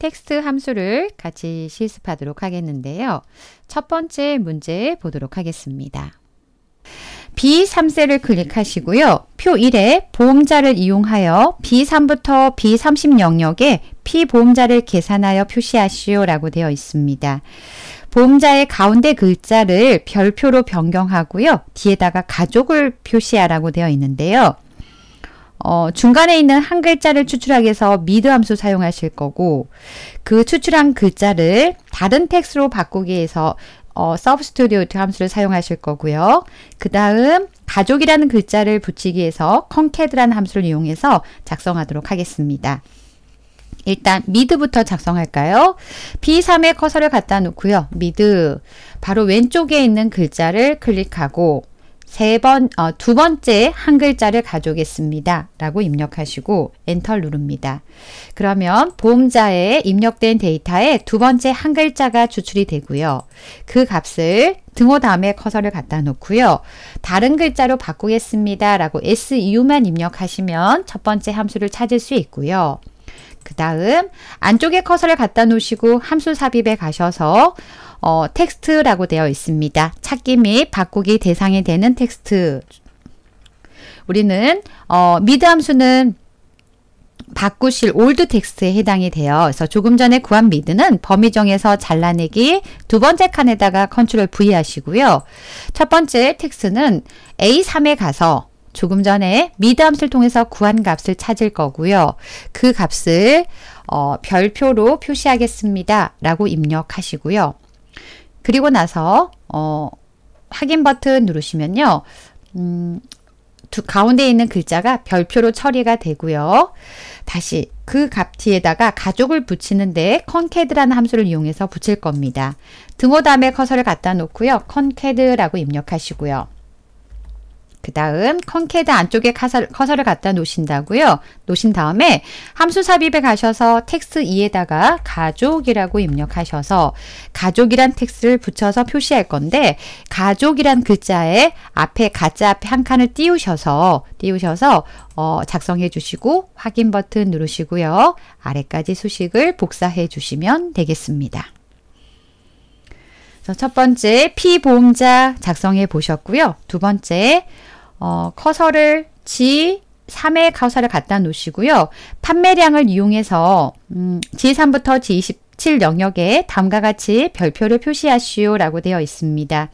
텍스트 함수를 같이 실습하도록 하겠는데요. 첫 번째 문제 보도록 하겠습니다. B3셀을 클릭하시고요. 표 1에 보험자를 이용하여 B3부터 B30 영역에 피보험자를 계산하여 표시하시오 라고 되어 있습니다. 보험자의 가운데 글자를 별표로 변경하고요. 뒤에다가 가족을 표시하라고 되어 있는데요. 어, 중간에 있는 한 글자를 추출하기 위해서 미드 함수 사용하실 거고 그 추출한 글자를 다른 텍스트로 바꾸기 위해서 어, substitute 함수를 사용하실 거고요. 그 다음 가족이라는 글자를 붙이기 위해서 concat라는 함수를 이용해서 작성하도록 하겠습니다. 일단 미드부터 작성할까요? b 3의 커서를 갖다 놓고요. 미드 바로 왼쪽에 있는 글자를 클릭하고 세 번, 어, 두 번째 한 글자를 가져오겠습니다. 라고 입력하시고 엔터 누릅니다. 그러면 보험자의 입력된 데이터에 두 번째 한 글자가 추출이 되고요. 그 값을 등호 다음에 커서를 갖다 놓고요. 다른 글자로 바꾸겠습니다. 라고 SU만 입력하시면 첫 번째 함수를 찾을 수 있고요. 그 다음 안쪽에 커서를 갖다 놓으시고 함수 삽입에 가셔서 어, 텍스트라고 되어 있습니다. 찾기 및 바꾸기 대상이 되는 텍스트. 우리는 어, 미드 함수는 바꾸실 올드 텍스트에 해당이 되어 그래서 조금 전에 구한 미드는 범위 정에서 잘라내기 두 번째 칸에다가 컨트롤 V 하시고요. 첫 번째 텍스트는 A3에 가서 조금 전에 미드 함수를 통해서 구한 값을 찾을 거고요. 그 값을 어, 별표로 표시하겠습니다. 라고 입력하시고요. 그리고 나서 어, 확인 버튼 누르시면요. 음, 두, 가운데 있는 글자가 별표로 처리가 되고요. 다시 그 값 뒤에다가 가족을 붙이는데 c o n c a t 라는 함수를 이용해서 붙일 겁니다. 등호 다음에 커서를 갖다 놓고요. c o n c a t 라고 입력하시고요. 그 다음 컨캐드 안쪽에 커서를 갖다 놓으신다고요. 놓으신 다음에 함수 삽입에 가셔서 텍스 2에다가 가족이라고 입력하셔서 가족이란 텍스를 붙여서 표시할 건데 가족이란 글자에 앞에 가짜 앞에 한 칸을 띄우셔서 띄우셔서 어, 작성해 주시고 확인 버튼 누르시고요. 아래까지 수식을 복사해 주시면 되겠습니다. 첫 번째 피보험자 작성해 보셨고요. 두 번째 어, 커서를 G 3의 커서를 갖다 놓으시고요. 판매량을 이용해서 음, G3부터 G27 영역에 다음과 같이 별표를 표시하시오 라고 되어 있습니다.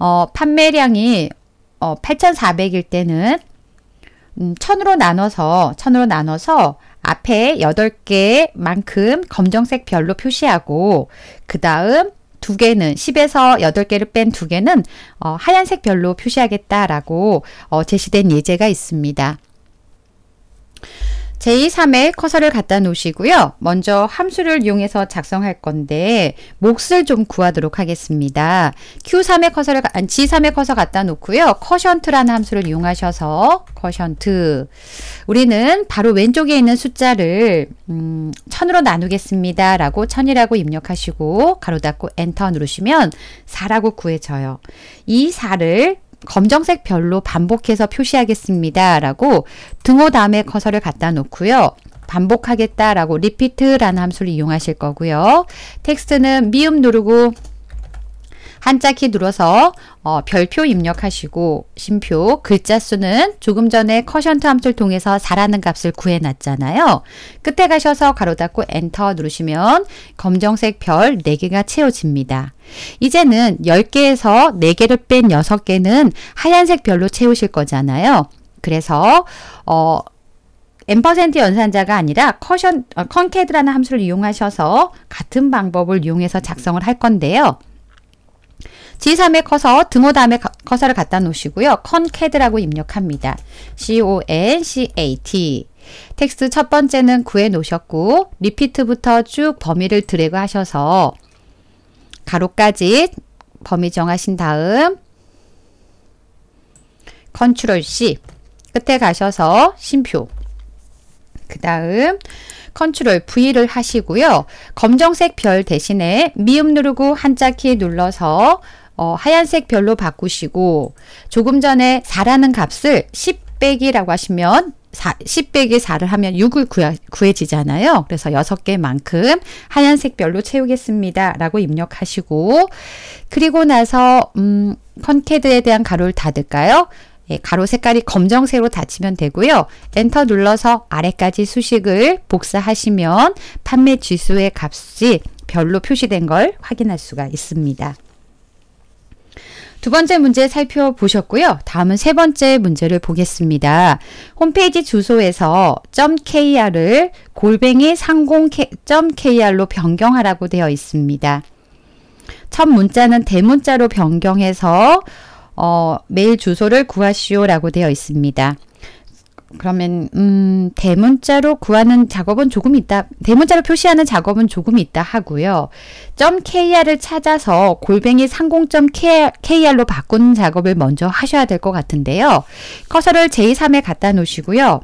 어, 판매량이 어, 8,400일 때는 음, 1000으로 나눠서 1000으로 나눠서 앞에 8개만큼 검정색 별로 표시하고 그 다음 두 개는 10에서 8개를 뺀 두 개는 어, 하얀색 별로 표시하겠다라고 어, 제시된 예제가 있습니다. 제2, 3에 커서를 갖다 놓으시고요. 먼저 함수를 이용해서 작성할 건데 몫을 좀 구하도록 하겠습니다. Q3에 커서를 아니, G3에 커서 갖다 놓고요. 커션트라는 함수를 이용하셔서 커션트 우리는 바로 왼쪽에 있는 숫자를 음, 천으로 나누겠습니다. 라고 천이라고 입력하시고 가로 닫고 엔터 누르시면 4라고 구해져요. 이 4를 검정색 별로 반복해서 표시하겠습니다. 라고 등호 다음에 커서를 갖다 놓고요. 반복하겠다라고 리피트라는 함수를 이용하실 거고요. 텍스트는 미음 누르고 한자 키 눌러서 어, 별표 입력하시고 심표 글자 수는 조금 전에 커션트 함수를 통해서 4라는 값을 구해놨잖아요. 끝에 가셔서 가로 닫고 엔터 누르시면 검정색 별 4개가 채워집니다. 이제는 10개에서 4개를 뺀 6개는 하얀색 별로 채우실 거잖아요. 그래서 어, n% 연산자가 아니라 커션, 어, 컨캐드라는 함수를 이용하셔서 같은 방법을 이용해서 작성을 할 건데요. 제3에 커서 등호 다음에 커서를 갖다 놓으시고요. concat라고 입력합니다. c-o-n-c-a-t 텍스트 첫 번째는 구해 놓으셨고 리피트부터 쭉 범위를 드래그 하셔서 가로까지 범위 정하신 다음 컨트롤 C 끝에 가셔서 심표 그 다음 컨트롤 V를 하시고요. 검정색 별 대신에 미음 누르고 한자 키 눌러서 어, 하얀색 별로 바꾸시고 조금 전에 4라는 값을 10 빼기라고 하시면 4, 10 빼기 4를 하면 6을 구해, 구해지잖아요. 그래서 6개만큼 하얀색 별로 채우겠습니다. 라고 입력하시고 그리고 나서 음, 컨캐드에 대한 가로를 닫을까요? 예, 가로 색깔이 검정색으로 닫히면 되고요. 엔터 눌러서 아래까지 수식을 복사하시면 판매 지수의 값이 별로 표시된 걸 확인할 수가 있습니다. 두 번째 문제 살펴보셨고요. 다음은 세 번째 문제를 보겠습니다. 홈페이지 주소에서 .kr을 골뱅이 상공 .kr로 변경하라고 되어 있습니다. 첫 문자는 대문자로 변경해서 어, 메일 주소를 구하시오라고 되어 있습니다. 그러면 음, 대문자로 구하는 작업은 조금 있다. 대문자로 표시하는 작업은 조금 있다 하고요. .kr을 찾아서 골뱅이 상공.kr로 바꾸는 작업을 먼저 하셔야 될 것 같은데요. 커서를 제3에 갖다 놓으시고요.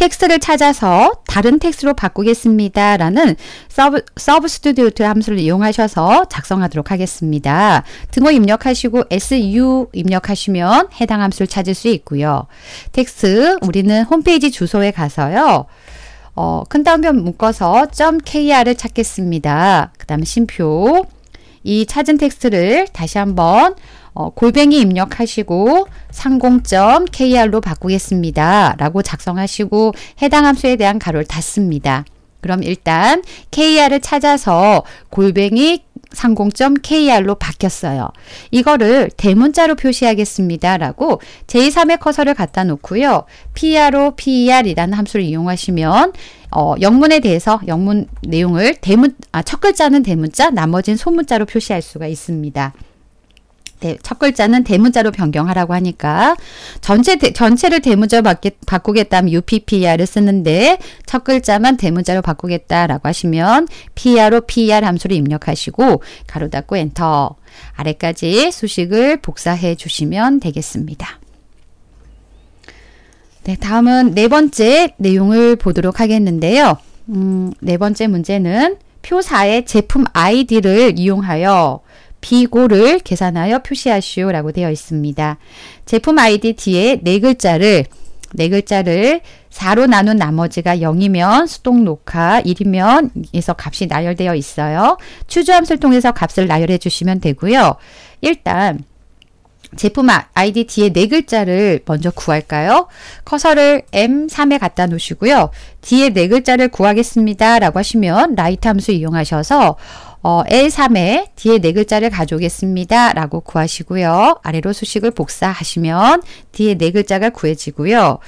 텍스트를 찾아서 다른 텍스트로 바꾸겠습니다. 라는 서브, 서브 스튜디오트 함수를 이용하셔서 작성하도록 하겠습니다. 등호 입력하시고 su 입력하시면 해당 함수를 찾을 수 있고요. 텍스트 우리는 홈페이지 주소에 가서요. 어, 큰 따옴표 묶어서 .kr을 찾겠습니다. 그 다음 심표 이 찾은 텍스트를 다시 한번 어, 골뱅이 입력하시고 상공점 kr로 바꾸겠습니다. 라고 작성하시고 해당 함수에 대한 가로를 닫습니다. 그럼 일단 kr을 찾아서 골뱅이 상공 kr로 바뀌었어요. 이거를 대문자로 표시하겠습니다. 라고 제3의 커서를 갖다 놓고요. pro, per이라는 함수를 이용하시면 어, 영문에 대해서 영문 내용을 대문, 아, 첫 글자는 대문자, 나머지는 소문자로 표시할 수가 있습니다. 대, 첫 글자는 대문자로 변경하라고 하니까 전체 대, 전체를 대문자로 바뀌, 바꾸겠다면 UPPR을 쓰는데 첫 글자만 대문자로 바꾸겠다라고 하시면 PR로 PR 함수를 입력하시고 가로 닫고 엔터 아래까지 수식을 복사해 주시면 되겠습니다. 네, 다음은 네 번째 내용을 보도록 하겠는데요. 음, 네 번째 문제는 표사의 제품 아이디를 이용하여 비고를 계산하여 표시하시오라고 되어 있습니다. 제품 아이디 뒤에 네 글자를 네 글자를 4로 나눈 나머지가 0이면 수동 녹화, 1이면 에서 값이 나열되어 있어요. 추주 함수를 통해서 값을 나열해 주시면 되고요. 일단 제품 아, 아이디 뒤에 네 글자를 먼저 구할까요? 커서를 M3에 갖다 놓으시고요. 뒤에 네 글자를 구하겠습니다. 라고 하시면 라이트 함수 이용하셔서 어, L3에 뒤에 네 글자를 가져오겠습니다. 라고 구하시고요. 아래로 수식을 복사하시면 뒤에 네 글자가 구해지고요.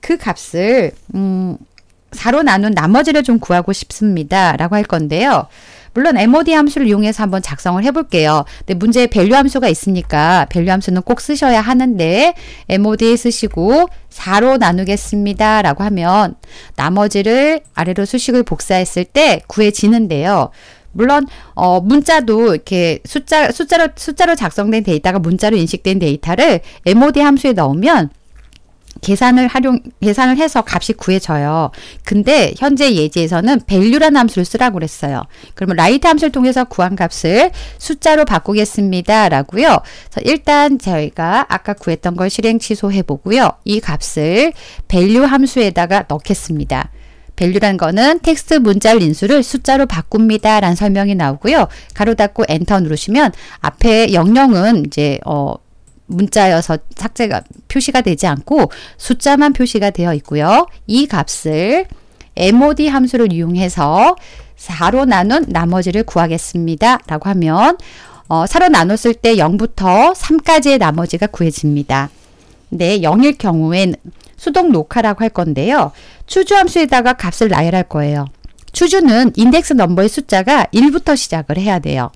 그 값을 음, 4로 나눈 나머지를 좀 구하고 싶습니다. 라고 할 건데요. 물론 MOD 함수를 이용해서 한번 작성을 해볼게요. 근데 문제에 밸류 함수가 있으니까 밸류 함수는 꼭 쓰셔야 하는데 MOD 쓰시고 4로 나누겠습니다. 라고 하면 나머지를 아래로 수식을 복사했을 때 구해지는데요. 물론 어 문자도 이렇게 숫자 숫자로 숫자로 작성된 데이터가 문자로 인식된 데이터를 MOD 함수에 넣으면 계산을 활용 계산을 해서 값이 구해져요. 근데 현재 예제에서는 value라는 함수를 쓰라고 그랬어요. 그러면 라이트 함수를 통해서 구한 값을 숫자로 바꾸겠습니다라고요. 일단 저희가 아까 구했던 걸 실행 취소해 보고요. 이 값을 value 함수에다가 넣겠습니다. 밸류란 거는 텍스트 문자를 인수를 숫자로 바꿉니다. 라는 설명이 나오고요. 가로 닫고 엔터 누르시면 앞에 영영은 이제 어 문자여서 삭제가 표시가 되지 않고 숫자만 표시가 되어 있고요. 이 값을 MOD 함수를 이용해서 4로 나눈 나머지를 구하겠습니다. 라고 하면 어, 4로 나눴을 때 0부터 3까지의 나머지가 구해집니다. 네, 0일 경우엔 수동 녹화라고 할 건데요. 추주 함수에다가 값을 나열할 거예요. 추주는 인덱스 넘버의 숫자가 1부터 시작을 해야 돼요.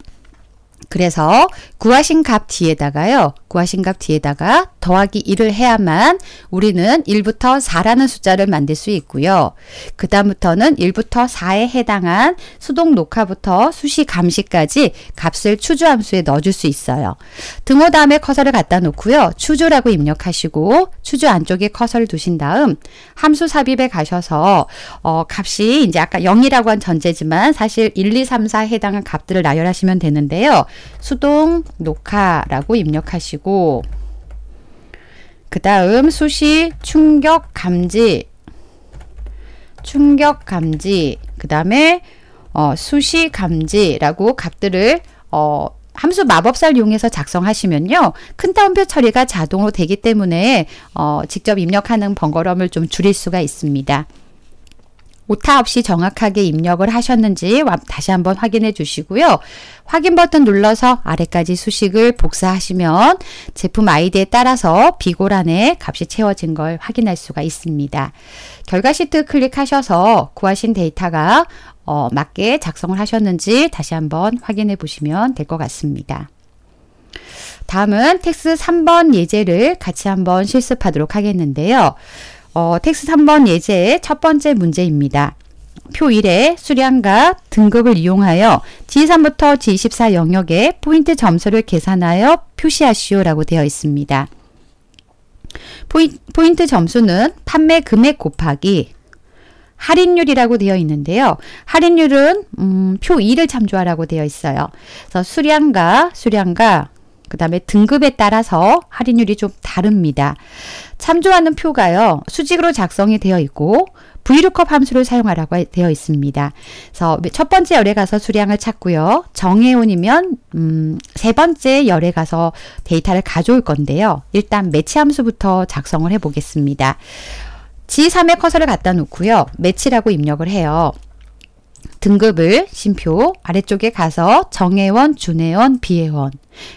그래서 구하신 값 뒤에다가요. 구하신 값 뒤에다가 더하기 1을 해야만 우리는 1부터 4라는 숫자를 만들 수 있고요. 그 다음부터는 1부터 4에 해당한 수동 녹화부터 수시 감시까지 값을 추주 함수에 넣어줄 수 있어요. 등호 다음에 커서를 갖다 놓고요. 추주라고 입력하시고 추주 안쪽에 커서를 두신 다음 함수 삽입에 가셔서 어, 값이 이제 아까 0이라고 한 전제지만 사실 1, 2, 3, 4에 해당한 값들을 나열하시면 되는데요. 수동 녹화라고 입력하시고 그 다음 수시 충격 감지 충격 감지 그 다음에 어, 수시 감지라고 값들을 어, 함수 마법사를 이용해서 작성하시면요. 큰 따옴표 처리가 자동으로 되기 때문에 어, 직접 입력하는 번거로움을 좀 줄일 수가 있습니다. 오타 없이 정확하게 입력을 하셨는지 다시 한번 확인해 주시고요. 확인 버튼 눌러서 아래까지 수식을 복사하시면 제품 아이디에 따라서 비고란에 값이 채워진 걸 확인할 수가 있습니다. 결과 시트 클릭하셔서 구하신 데이터가 어, 맞게 작성을 하셨는지 다시 한번 확인해 보시면 될 것 같습니다. 다음은 텍스 3번 예제를 같이 한번 실습하도록 하겠는데요. 어, 텍스 트 3번 예제의 첫 번째 문제입니다. 표 1의 수량과 등급을 이용하여 G3부터 G24 영역의 포인트 점수를 계산하여 표시하시오라고 되어 있습니다. 포인, 트 점수는 판매 금액 곱하기 할인율이라고 되어 있는데요. 할인율은 음, 표 2를 참조하라고 되어 있어요. 그래서 수량과 수량과 그 다음에 등급에 따라서 할인율이 좀 다릅니다. 참조하는 표가요. 수직으로 작성이 되어 있고 v l o o 함수를 사용하라고 되어 있습니다. 그래서 첫 번째 열에 가서 수량을 찾고요. 정해온이면 음, 세 번째 열에 가서 데이터를 가져올 건데요. 일단 매치 함수부터 작성을 해보겠습니다. G3의 커서를 갖다 놓고요. 매치라고 입력을 해요. 등급을 심표 아래쪽에 가서 정혜원, 준혜원, 비혜원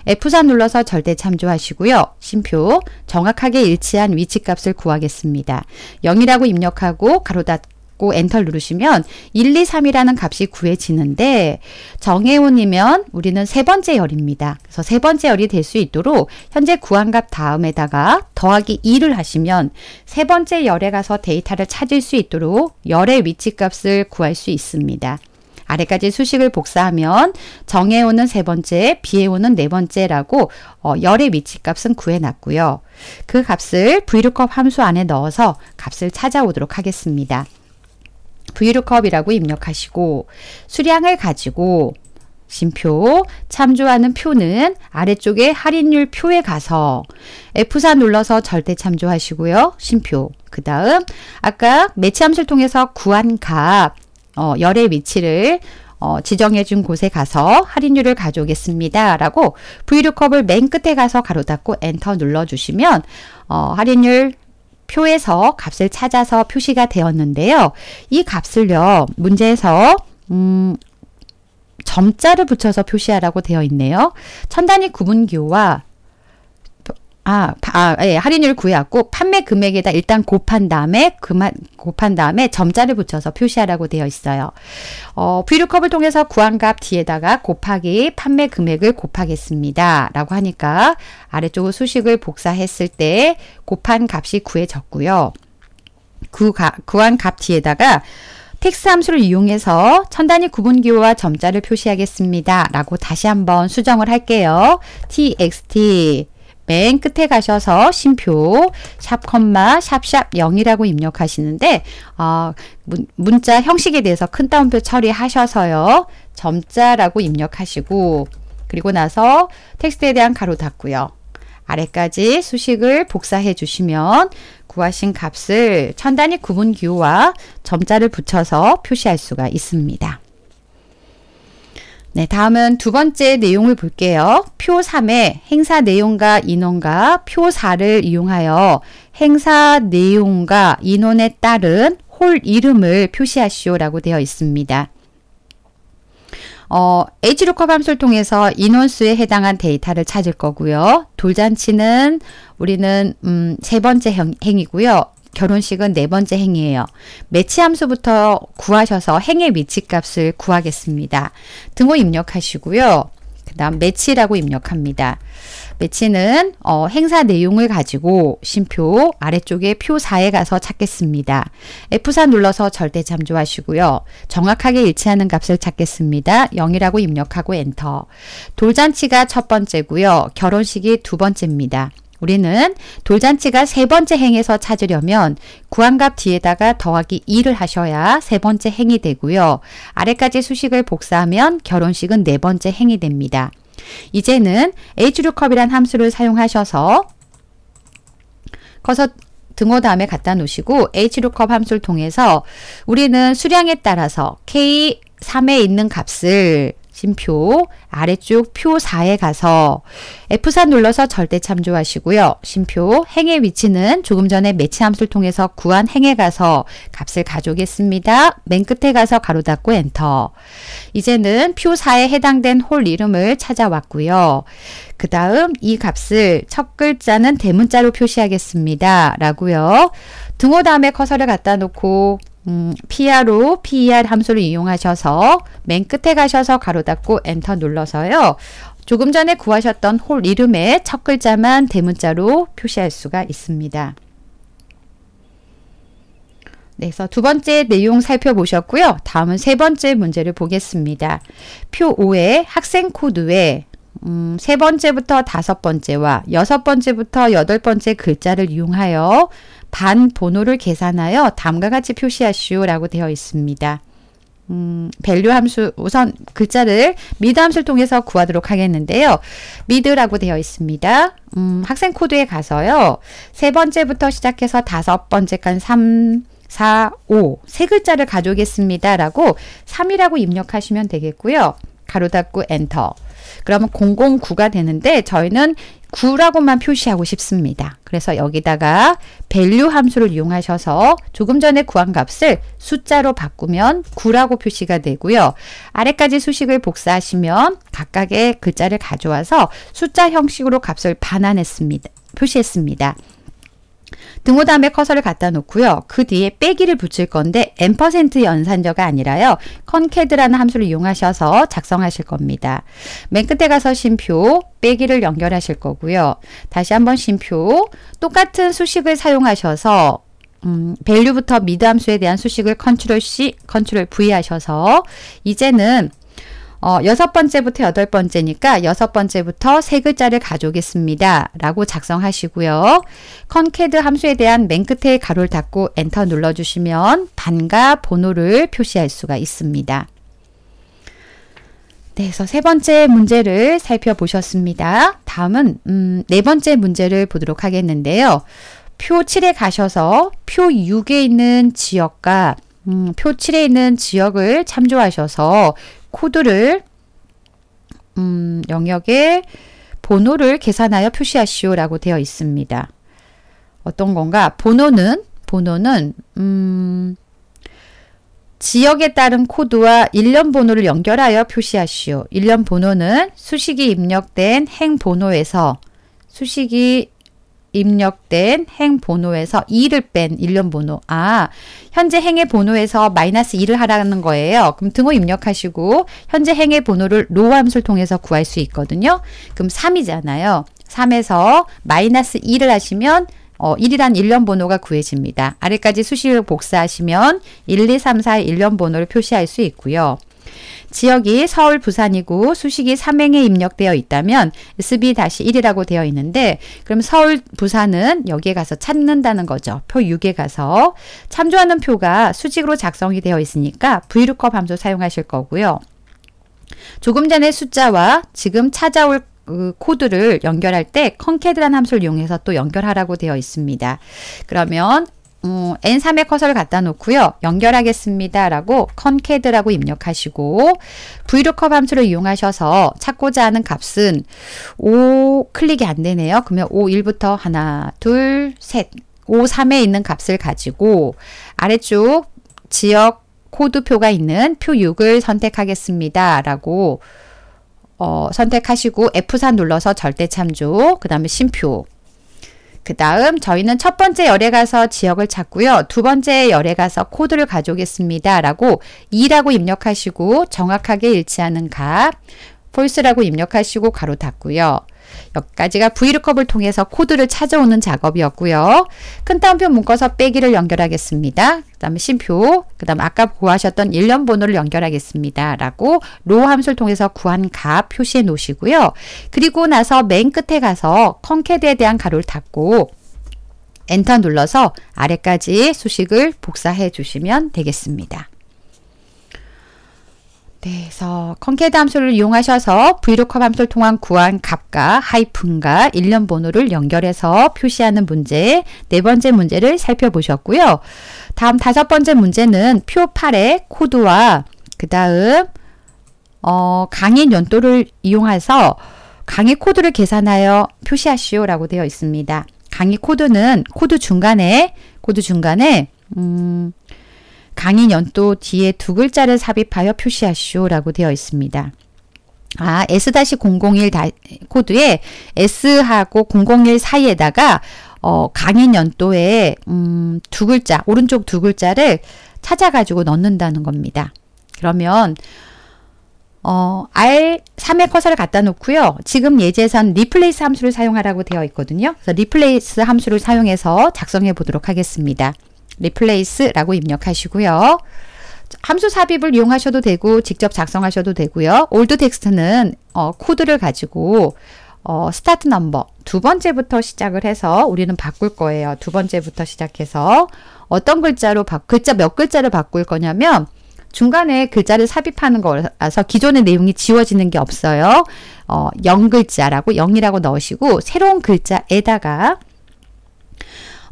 F4 눌러서 절대 참조하시고요. 심표 정확하게 일치한 위치값을 구하겠습니다. 0이라고 입력하고 가로 닫고 잡고 엔터 누르시면 1, 2, 3이라는 값이 구해지는데 정해온이면 우리는 세 번째 열입니다. 그래서 세 번째 열이 될 수 있도록 현재 구한 값 다음에다가 더하기 2를 하시면 세 번째 열에 가서 데이터를 찾을 수 있도록 열의 위치값을 구할 수 있습니다. 아래까지 수식을 복사하면 정해 오는 세 번째, 비해 오는 네 번째라고 어, 열의 위치값은 구해놨고요. 그 값을 vlookup 함수 안에 넣어서 값을 찾아오도록 하겠습니다. 브이 o 컵 이라고 입력하시고 수량을 가지고 심표 참조하는 표는 아래쪽에 할인율 표에 가서 F4 눌러서 절대 참조하시고요. 심표 그 다음 아까 매치함수를 통해서 구한 값 어, 열의 위치를 어, 지정해준 곳에 가서 할인율을 가져오겠습니다. 라고 브이룩컵을 맨 끝에 가서 가로 닫고 엔터 눌러주시면 어, 할인율 표에서 값을 찾아서 표시가 되었는데요. 이 값을요. 문제에서 음, 점자를 붙여서 표시하라고 되어 있네요. 천단위 구분교와 아, 아, 예, 할인율 구해왔고 판매 금액에다 일단 곱한 다음에 그만 곱한 다음에 점자를 붙여서 표시하라고 되어 있어요. 어, v l o 을 통해서 구한 값 뒤에다가 곱하기 판매 금액을 곱하겠습니다라고 하니까 아래쪽으로 수식을 복사했을 때 곱한 값이 구해졌고요. 구 구한 값 뒤에다가 텍스 함수를 이용해서 천 단위 구분기호와 점자를 표시하겠습니다. 라고 다시 한번 수정을 할게요. txt 맨 끝에 가셔서 심표샵 콤마 샵샵 0이라고 입력하시는데 어, 문, 자 형식에 대해서 큰 따옴표 처리하셔서요. 점자라고 입력하시고 그리고 나서 텍스트에 대한 가로 닫고요. 아래까지 수식을 복사해 주시면 구하신 값을 천 단위 구분 기호와 점자를 붙여서 표시할 수가 있습니다. 네, 다음은 두 번째 내용을 볼게요. 표 3에 행사 내용과 인원과 표 4를 이용하여 행사 내용과 인원에 따른 홀 이름을 표시하시오라고 되어 있습니다. 어, h 루커 함수를 통해서 인원수에 해당한 데이터를 찾을 거고요. 돌잔치는 우리는 음, 세 번째 행, 행이고요. 결혼식은 네 번째 행이에요 매치 함수부터 구하셔서 행의 위치값을 구하겠습니다. 등호 입력하시고요. 그 다음 매치라고 입력합니다. 매치는 어, 행사 내용을 가지고 심표 아래쪽에 표 4에 가서 찾겠습니다. F4 눌러서 절대 잠조하시고요. 정확하게 일치하는 값을 찾겠습니다. 0이라고 입력하고 엔터. 돌잔치가 첫 번째고요. 결혼식이 두 번째입니다. 우리는 돌잔치가 세 번째 행에서 찾으려면 구한값 뒤에다가 더하기 2를 하셔야 세 번째 행이 되고요. 아래까지 수식을 복사하면 결혼식은 네 번째 행이 됩니다. 이제는 h6컵이란 함수를 사용하셔서 커서 등호 다음에 갖다 놓으시고 h6컵 함수를 통해서 우리는 수량에 따라서 k 3에 있는 값을 심표 아래쪽 표 4에 가서 F4 눌러서 절대 참조하시고요. 심표 행의 위치는 조금 전에 매치 함수를 통해서 구한 행에 가서 값을 가져오겠습니다. 맨 끝에 가서 가로 닫고 엔터 이제는 표 4에 해당된 홀 이름을 찾아왔고요. 그 다음 이 값을 첫 글자는 대문자로 표시하겠습니다. 라고요. 등호 다음에 커서를 갖다 놓고 음, PR로 PER 함수를 이용하셔서 맨 끝에 가셔서 가로 닫고 엔터 눌러서요. 조금 전에 구하셨던 홀 이름의 첫 글자만 대문자로 표시할 수가 있습니다. 네, 그래서 두 번째 내용 살펴보셨고요. 다음은 세 번째 문제를 보겠습니다. 표 5의 학생 코드에 음, 세 번째부터 다섯 번째와 여섯 번째부터 여덟 번째 글자를 이용하여 반 번호를 계산하여 다음과 같이 표시하시오라고 되어 있습니다. 음, 밸류 함수 우선 글자를 미드 함수를 통해서 구하도록 하겠는데요. 미드라고 되어 있습니다. 음, 학생 코드에 가서요. 세 번째부터 시작해서 다섯 번째까지 3, 4, 5. 세 글자를 가져오겠습니다. 라고 3이라고 입력하시면 되겠고요. 가로 닫고 엔터. 그러면 009가 되는데 저희는 9라고만 표시하고 싶습니다. 그래서 여기다가 밸류 함수를 이용하셔서 조금 전에 구한 값을 숫자로 바꾸면 9라고 표시가 되고요. 아래까지 수식을 복사하시면 각각의 글자를 가져와서 숫자 형식으로 값을 반환했습니다. 표시했습니다. 등호 다음에 커서를 갖다 놓고요. 그 뒤에 빼기를 붙일 건데 n% 연산자가 아니라요. concat라는 함수를 이용하셔서 작성하실 겁니다. 맨 끝에 가서 쉼표 빼기를 연결하실 거고요. 다시 한번 쉼표 똑같은 수식을 사용하셔서 음, value부터 미드 함수에 대한 수식을 컨트롤 C, 컨트롤 V 하셔서 이제는 어, 여섯 번째부터 여덟 번째니까 여섯 번째부터 세 글자를 가져오겠습니다. 라고 작성하시고요. 컨캐드 함수에 대한 맨 끝에 가로를 닫고 엔터 눌러주시면 반과 번호를 표시할 수가 있습니다. 네, 그래서 세 번째 문제를 살펴보셨습니다. 다음은 음, 네 번째 문제를 보도록 하겠는데요. 표 7에 가셔서 표 6에 있는 지역과 음, 표 7에 있는 지역을 참조하셔서 코드를 음, 영역에 번호를 계산하여 표시하시오라고 되어 있습니다. 어떤 건가? 번호는 번호는 음, 지역에 따른 코드와 일련 번호를 연결하여 표시하시오. 일련 번호는 수식이 입력된 행 번호에서 수식이 입력된 행 번호에서 2를 뺀 일련 번호. 아, 현재 행의 번호에서 마이너스 2를 하라는 거예요. 그럼 등호 입력하시고 현재 행의 번호를 로 함수를 통해서 구할 수 있거든요. 그럼 3이잖아요. 3에서 마이너스 2를 하시면 어, 1이란 일련 번호가 구해집니다. 아래까지 수식을 복사하시면 1, 2, 3, 4의 일련 번호를 표시할 수 있고요. 지역이 서울, 부산이고 수식이 삼행에 입력되어 있다면 SB-1이라고 되어 있는데 그럼 서울, 부산은 여기에 가서 찾는다는 거죠. 표 6에 가서 참조하는 표가 수직으로 작성이 되어 있으니까 브이루커 함수 사용하실 거고요. 조금 전에 숫자와 지금 찾아올 그 코드를 연결할 때 c o 드란 함수를 이용해서 또 연결하라고 되어 있습니다. 그러면 어, N3의 커서를 갖다 놓고요. 연결하겠습니다라고 컨 o 드라고 입력하시고 vlookup 함수를 이용하셔서 찾고자 하는 값은 5 클릭이 안 되네요. 그러면 5 1부터 하나, 둘, 셋 5, 3에 있는 값을 가지고 아래쪽 지역 코드표가 있는 표 6을 선택하겠습니다. 라고 어, 선택하시고 F4 눌러서 절대 참조, 그 다음에 심표 그 다음 저희는 첫 번째 열에 가서 지역을 찾고요. 두 번째 열에 가서 코드를 가져오겠습니다. 라고 2라고 입력하시고 정확하게 일치하는 값, false라고 입력하시고 가로 닫고요. 여기까지가 브이루컵을 통해서 코드를 찾아오는 작업이었고요. 큰 따옴표 묶어서 빼기를 연결하겠습니다. 그 다음에 심표, 그 다음 아까 구하셨던 일련 번호를 연결하겠습니다. 라고 로 함수를 통해서 구한 값 표시해 놓으시고요. 그리고 나서 맨 끝에 가서 컨캐드에 대한 가로를 닫고 엔터 눌러서 아래까지 수식을 복사해 주시면 되겠습니다. 네, 그래서 컨캐드 함수를 이용하셔서 브이로컵 함수를 통한 구한 값과 하이픈과 일련 번호를 연결해서 표시하는 문제 네 번째 문제를 살펴보셨고요. 다음 다섯 번째 문제는 표 8의 코드와 그 다음 어, 강의 연도를 이용해서 강의 코드를 계산하여 표시하시오 라고 되어 있습니다. 강의 코드는 코드 중간에 코드 중간에 음, 강의 연도 뒤에 두 글자를 삽입하여 표시하시오라고 되어 있습니다. 아, S-001 다, 코드에 S하고 001 사이에다가 어, 강인 연도에 음, 두 글자, 오른쪽 두 글자를 찾아가지고 넣는다는 겁니다. 그러면 어, R3의 커서를 갖다 놓고요. 지금 예제선 리플레이스 함수를 사용하라고 되어 있거든요. 그래서 리플레이스 함수를 사용해서 작성해 보도록 하겠습니다. replace라고 입력하시고요. 함수 삽입을 이용하셔도 되고 직접 작성하셔도 되고요. 올드 텍스트는 어, 코드를 가지고 어, number 두 번째부터 시작을 해서 우리는 바꿀 거예요. 두 번째부터 시작해서 어떤 글자로 바, 글자 몇 글자를 바꿀 거냐면 중간에 글자를 삽입하는 거라서 기존의 내용이 지워지는 게 없어요. 어, 0글자라고 0이라고 넣으시고 새로운 글자에다가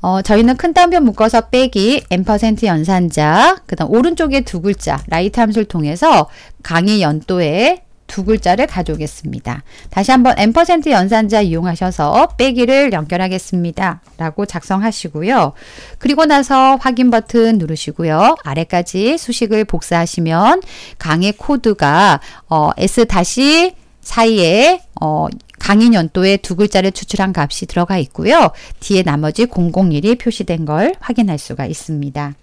어, 저희는 큰 따옴표 묶어서 빼기 n% 연산자 그 다음 오른쪽에 두 글자 라이트 함수를 통해서 강의 연도에 두 글자를 가져오겠습니다. 다시 한번 n% 연산자 이용하셔서 빼기를 연결하겠습니다. 라고 작성하시고요. 그리고 나서 확인 버튼 누르시고요. 아래까지 수식을 복사하시면 강의 코드가 어, s- 사이에 어, 강인 연도에 두 글자를 추출한 값이 들어가 있고요. 뒤에 나머지 001이 표시된 걸 확인할 수가 있습니다.